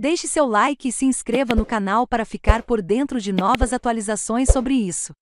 Deixe seu like e se inscreva no canal para ficar por dentro de novas atualizações sobre isso.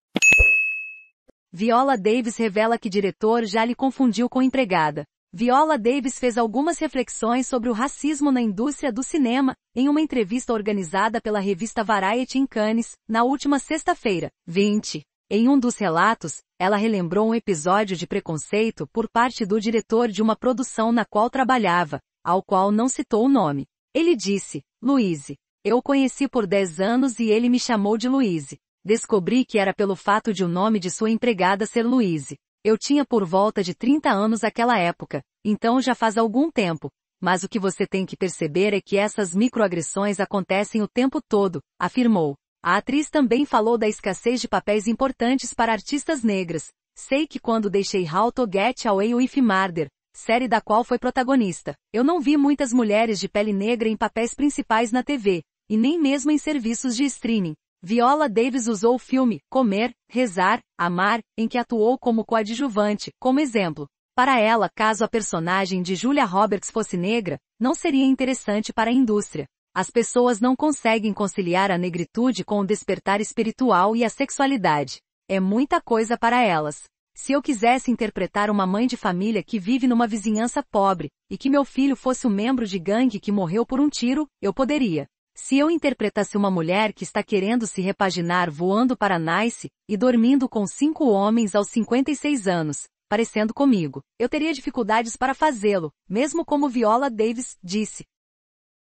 Viola Davis revela que diretor já lhe confundiu com empregada. Viola Davis fez algumas reflexões sobre o racismo na indústria do cinema, em uma entrevista organizada pela revista Variety em Cannes, na última sexta-feira, 20. Em um dos relatos, ela relembrou um episódio de preconceito por parte do diretor de uma produção na qual trabalhava, ao qual não citou o nome. Ele disse, Luíse. Eu o conheci por dez anos e ele me chamou de Luíse. Descobri que era pelo fato de o nome de sua empregada ser Luíse. Eu tinha por volta de 30 anos aquela época, então já faz algum tempo. Mas o que você tem que perceber é que essas microagressões acontecem o tempo todo, afirmou. A atriz também falou da escassez de papéis importantes para artistas negras. Sei que quando deixei How to Get Away with Murder, série da qual foi protagonista. Eu não vi muitas mulheres de pele negra em papéis principais na TV, e nem mesmo em serviços de streaming. Viola Davis usou o filme Comer, Rezar, Amar, em que atuou como coadjuvante, como exemplo. Para ela, caso a personagem de Julia Roberts fosse negra, não seria interessante para a indústria. As pessoas não conseguem conciliar a negritude com o despertar espiritual e a sexualidade. É muita coisa para elas. Se eu quisesse interpretar uma mãe de família que vive numa vizinhança pobre, e que meu filho fosse um membro de gangue que morreu por um tiro, eu poderia. Se eu interpretasse uma mulher que está querendo se repaginar voando para Nice, e dormindo com cinco homens aos 56 anos, parecendo comigo, eu teria dificuldades para fazê-lo, mesmo como Viola Davis disse,